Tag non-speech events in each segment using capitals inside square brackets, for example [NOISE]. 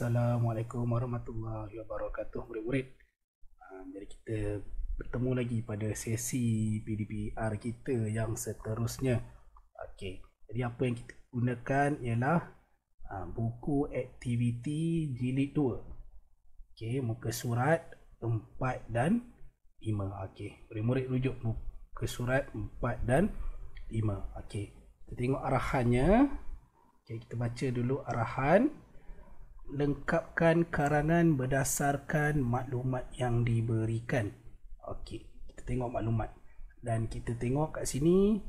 Assalamualaikum warahmatullahi wabarakatuh murid-murid. jadi ah, kita bertemu lagi pada sesi PDPR kita yang seterusnya. Okey. Jadi apa yang kita gunakan ialah ah, buku aktiviti jilid 2. Okey, muka surat 4 dan 5. Okey. Murid-murid rujuk muka surat 4 dan 5. Okey. Kita tengok arahannya. Okey, kita baca dulu arahan lengkapkan karangan berdasarkan maklumat yang diberikan. Okey, kita tengok maklumat dan kita tengok kat sini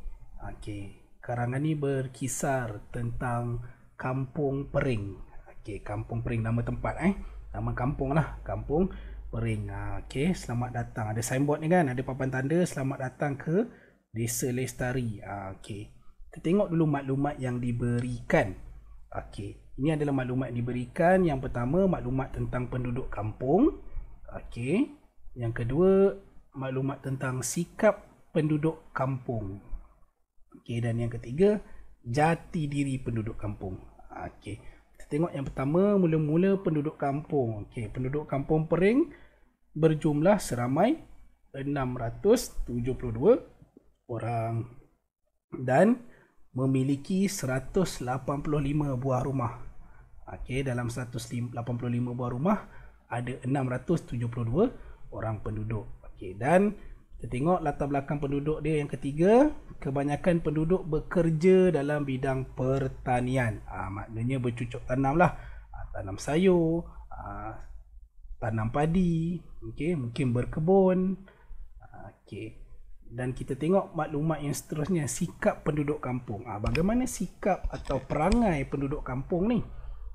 okey, karangan ni berkisar tentang Kampung Pering. Okey, Kampung Pering nama tempat eh. Nama kampung lah, Kampung Pering. Ah, okey, selamat datang. Ada signboard ni kan, ada papan tanda selamat datang ke Desa Lestari. Ah, okey. Kita tengok dulu maklumat yang diberikan. Okey. Ini adalah maklumat diberikan yang pertama maklumat tentang penduduk kampung. Okey. Yang kedua maklumat tentang sikap penduduk kampung. Okey dan yang ketiga jati diri penduduk kampung. Okey. Kita tengok yang pertama mula-mula penduduk kampung. Okey, penduduk kampung Pering berjumlah seramai 672 orang dan memiliki 185 buah rumah. Okey, dalam 185 buah rumah ada 672 orang penduduk. Okey, dan kita tengok latar belakang penduduk dia yang ketiga, kebanyakan penduduk bekerja dalam bidang pertanian. Ah, ha, maknanya bercucuk tanam lah. Ha, tanam sayur, ha, tanam padi, okey, mungkin berkebun. Ha, okey dan kita tengok maklumat yang seterusnya sikap penduduk kampung ha, bagaimana sikap atau perangai penduduk kampung ni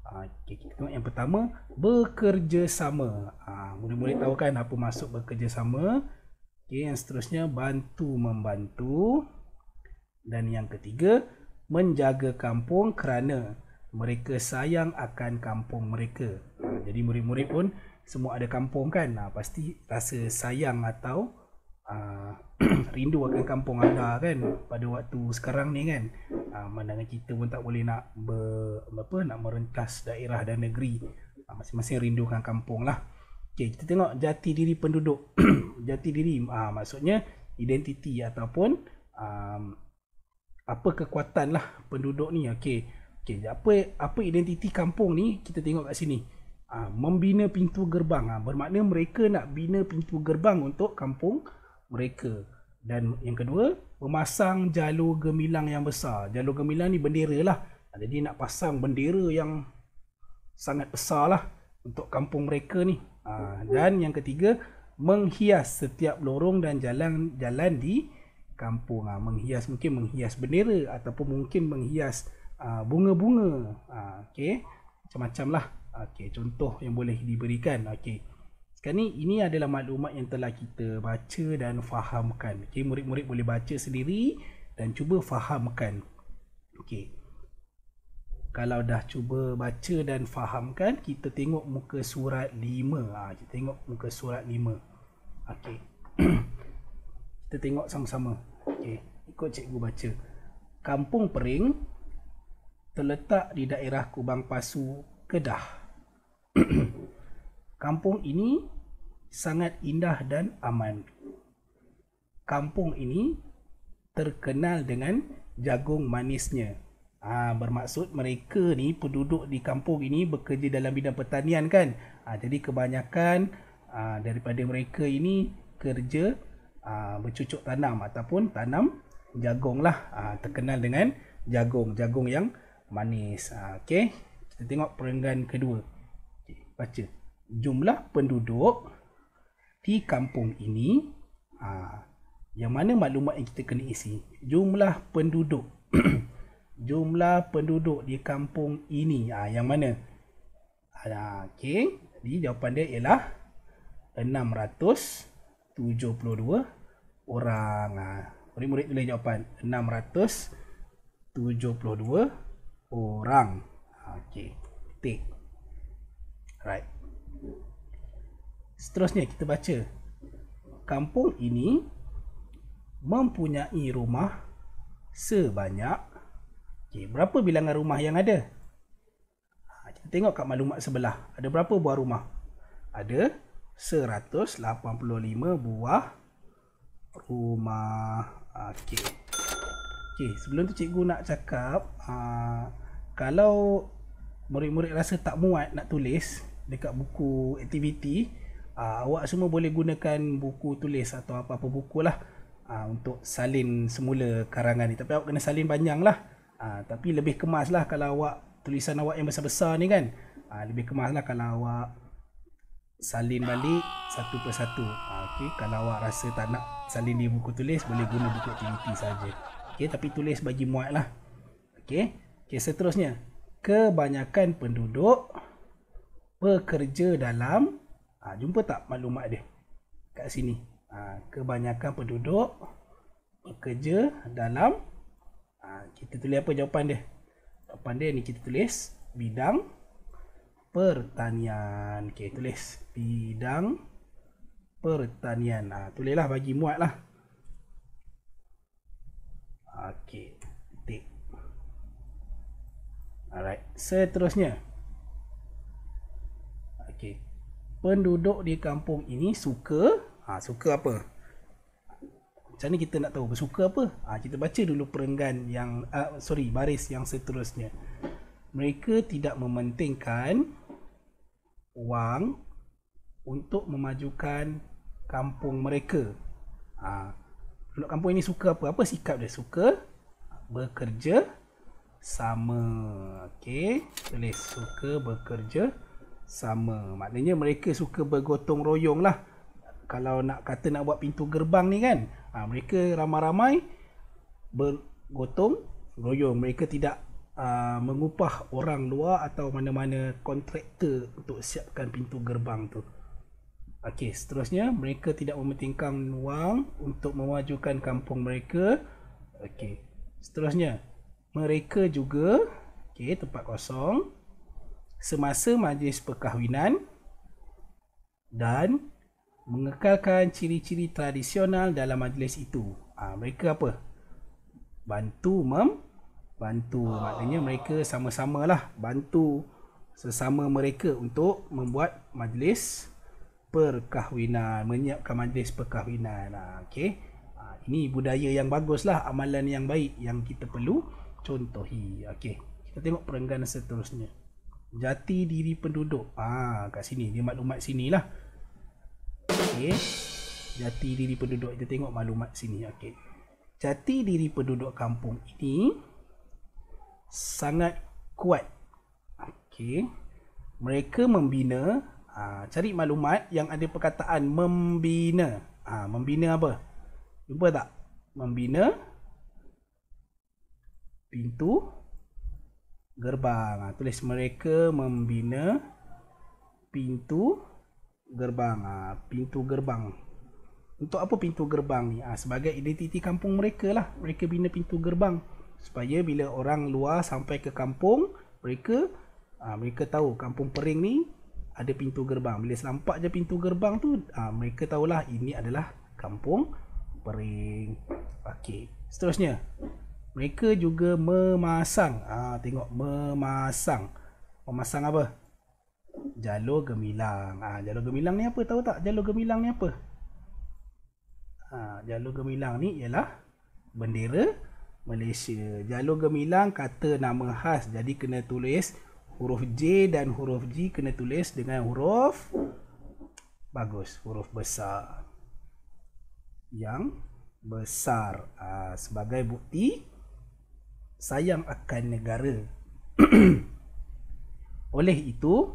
ha, ah, okay, kita tengok yang pertama bekerjasama ha, mula-mula tahu kan apa masuk bekerjasama okay, yang seterusnya bantu membantu dan yang ketiga menjaga kampung kerana mereka sayang akan kampung mereka jadi murid-murid pun semua ada kampung kan ha, pasti rasa sayang atau Uh, [CLEARS THROAT] rindu akan kampung anda kan pada waktu sekarang ni kan uh, ah, pandangan kita pun tak boleh nak ber, apa nak merentas daerah dan negeri masing ah, masing-masing rindukan kampung lah okay, kita tengok jati diri penduduk [CLEARS THROAT] jati diri uh, maksudnya identiti ataupun um, apa kekuatan lah penduduk ni okay. Okay, apa apa identiti kampung ni kita tengok kat sini uh, membina pintu gerbang uh, bermakna mereka nak bina pintu gerbang untuk kampung mereka dan yang kedua memasang jalur gemilang yang besar jalur gemilang ni bendera lah jadi nak pasang bendera yang sangat besar lah untuk kampung mereka ni ha, dan yang ketiga menghias setiap lorong dan jalan-jalan di kampung ha, menghias mungkin menghias bendera ataupun mungkin menghias ha, bunga-bunga okay. macam-macam lah okay. contoh yang boleh diberikan okay. Sekarang ni ini adalah maklumat yang telah kita baca dan fahamkan. Okey, murid-murid boleh baca sendiri dan cuba fahamkan. Okey. Kalau dah cuba baca dan fahamkan, kita tengok muka surat 5. Ah, ha, kita tengok muka surat 5. Okey. [CLEARS THROAT] kita tengok sama-sama. Okey, ikut cikgu baca. Kampung Pering terletak di daerah Kubang Pasu, Kedah. [CLEARS THROAT] Kampung ini sangat indah dan aman. Kampung ini terkenal dengan jagung manisnya. Ha, bermaksud mereka ni penduduk di kampung ini bekerja dalam bidang pertanian kan. Ha, jadi kebanyakan ha, daripada mereka ini kerja ha, bercucuk tanam ataupun tanam jagung lah. Ha, terkenal dengan jagung. Jagung yang manis. Ha, okay. Kita tengok perenggan kedua. Okay, baca jumlah penduduk di kampung ini ha, yang mana maklumat yang kita kena isi jumlah penduduk [CLEARS THROAT] jumlah penduduk di kampung ini ha, yang mana ha, okey jadi jawapan dia ialah 672 orang ha, murid-murid tulis jawapan 672 orang ha, take right Seterusnya kita baca Kampung ini mempunyai rumah sebanyak okay, Berapa bilangan rumah yang ada? Ha, kita tengok kat maklumat sebelah Ada berapa buah rumah? Ada 185 buah rumah ha, okay. Okay, Sebelum tu cikgu nak cakap ha, Kalau murid-murid rasa tak muat nak tulis Dekat buku aktiviti uh, awak semua boleh gunakan buku tulis atau apa-apa buku lah uh, untuk salin semula karangan ni. Tapi awak kena salin panjang lah. Uh, tapi lebih kemas lah kalau awak tulisan awak yang besar-besar ni kan. Uh, lebih kemas lah kalau awak salin balik satu persatu. Uh, okay. Kalau awak rasa tak nak salin di buku tulis boleh guna buku aktiviti saja. Okay, tapi tulis bagi muat lah. Okay. okay, seterusnya. Kebanyakan penduduk bekerja dalam Ha, jumpa tak maklumat dia kat sini? Ha, kebanyakan penduduk bekerja dalam ha, kita tulis apa jawapan dia? Jawapan dia ni kita tulis bidang pertanian. Okey, tulis bidang pertanian. Ha, tulislah bagi muat lah. Okey, titik. Alright, seterusnya. Okey, penduduk di kampung ini suka ha, suka apa macam mana kita nak tahu bersuka apa ha, kita baca dulu perenggan yang uh, sorry baris yang seterusnya mereka tidak mementingkan wang untuk memajukan kampung mereka ha, penduduk kampung ini suka apa apa sikap dia suka bekerja sama okey tulis suka bekerja sama maknanya mereka suka bergotong royong lah kalau nak kata nak buat pintu gerbang ni kan ha, mereka ramai-ramai bergotong royong mereka tidak uh, mengupah orang luar atau mana-mana kontraktor untuk siapkan pintu gerbang tu Okey, seterusnya mereka tidak mementingkan wang untuk memajukan kampung mereka. Okey. Seterusnya, mereka juga okey tempat kosong semasa majlis perkahwinan dan mengekalkan ciri-ciri tradisional dalam majlis itu. ha, mereka apa? Bantu mem bantu ah. maknanya mereka sama sama lah bantu sesama mereka untuk membuat majlis perkahwinan, menyiapkan majlis perkahwinan. Ah ha, okey. Ha, ini budaya yang bagus lah amalan yang baik yang kita perlu contohi. Okey. Kita tengok perenggan seterusnya jati diri penduduk. Ah, kat sini dia maklumat lah. Okey. Jati diri penduduk kita tengok maklumat sini. Okey. Jati diri penduduk kampung ini sangat kuat. Okey. Mereka membina ha, cari maklumat yang ada perkataan membina. Ah, membina apa? Jumpa tak? Membina pintu gerbang. Ha, tulis mereka membina pintu gerbang. Ha, pintu gerbang. Untuk apa pintu gerbang ni? Ha, sebagai identiti kampung mereka lah. Mereka bina pintu gerbang. Supaya bila orang luar sampai ke kampung, mereka ha, mereka tahu kampung pering ni ada pintu gerbang. Bila nampak je pintu gerbang tu, ha, mereka tahulah ini adalah kampung pering. Okey. Seterusnya mereka juga memasang ha, tengok memasang memasang apa jalur gemilang ha, jalur gemilang ni apa tahu tak jalur gemilang ni apa ha, jalur gemilang ni ialah bendera Malaysia jalur gemilang kata nama khas jadi kena tulis huruf J dan huruf G kena tulis dengan huruf bagus huruf besar yang besar ha, sebagai bukti sayang akan negara [CLEARS THROAT] oleh itu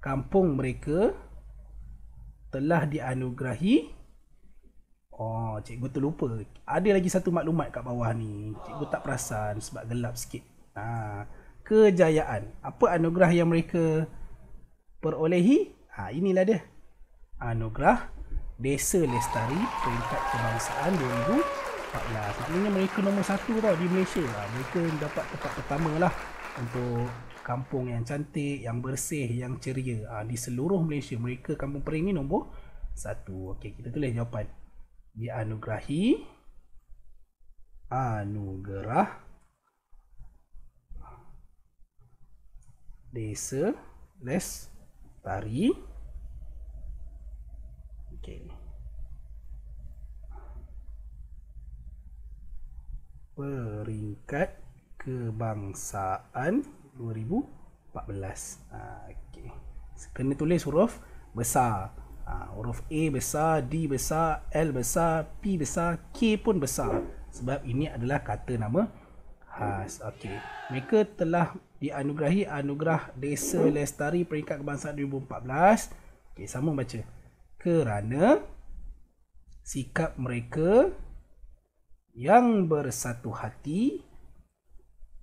kampung mereka telah dianugerahi Oh, cikgu terlupa. Ada lagi satu maklumat kat bawah ni. Cikgu tak perasan sebab gelap sikit. Ha, kejayaan. Apa anugerah yang mereka perolehi? Ha, inilah dia. Anugerah Desa Lestari Peringkat Kebangsaan 2020 lah, Maknanya mereka nombor satu tau di Malaysia lah. Mereka dapat tempat pertama lah Untuk kampung yang cantik, yang bersih, yang ceria ha, Di seluruh Malaysia Mereka kampung pering ni nombor satu Okey, kita tulis jawapan Anugerahi, Anugerah Desa les, tari. Okay. peringkat kebangsaan 2014. Ha, okay. Kena tulis huruf besar. Ha, huruf A besar, D besar, L besar, P besar, K pun besar. Sebab ini adalah kata nama khas. Okey, Mereka telah dianugerahi anugerah Desa Lestari Peringkat Kebangsaan 2014. Okey, sama baca. Kerana sikap mereka yang bersatu hati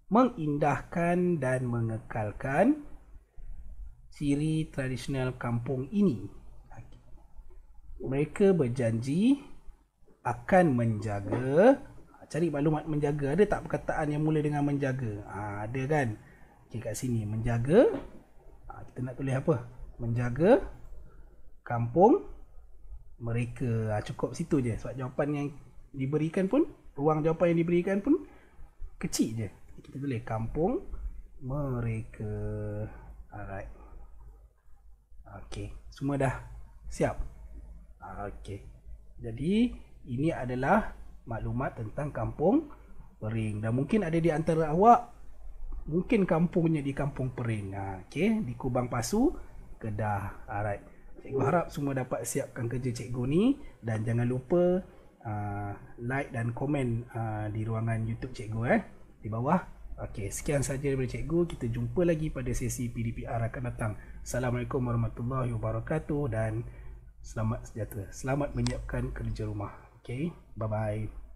mengindahkan dan mengekalkan ciri tradisional kampung ini. Mereka berjanji akan menjaga cari maklumat menjaga ada tak perkataan yang mula dengan menjaga ha, ada kan okay, kat sini menjaga ha, kita nak tulis apa menjaga kampung mereka ha, cukup situ je sebab jawapan yang diberikan pun ruang jawapan yang diberikan pun kecil je kita tulis kampung mereka alright okey semua dah siap okey jadi ini adalah maklumat tentang kampung pering dan mungkin ada di antara awak mungkin kampungnya di kampung pering ha, okey di kubang pasu kedah alright cikgu harap semua dapat siapkan kerja cikgu ni dan jangan lupa aa, ah, like dan komen uh, di ruangan YouTube cikgu eh di bawah. Okey, sekian saja daripada cikgu. Kita jumpa lagi pada sesi PDPR akan datang. Assalamualaikum warahmatullahi wabarakatuh dan selamat sejahtera. Selamat menyiapkan kerja rumah. Okey, bye-bye.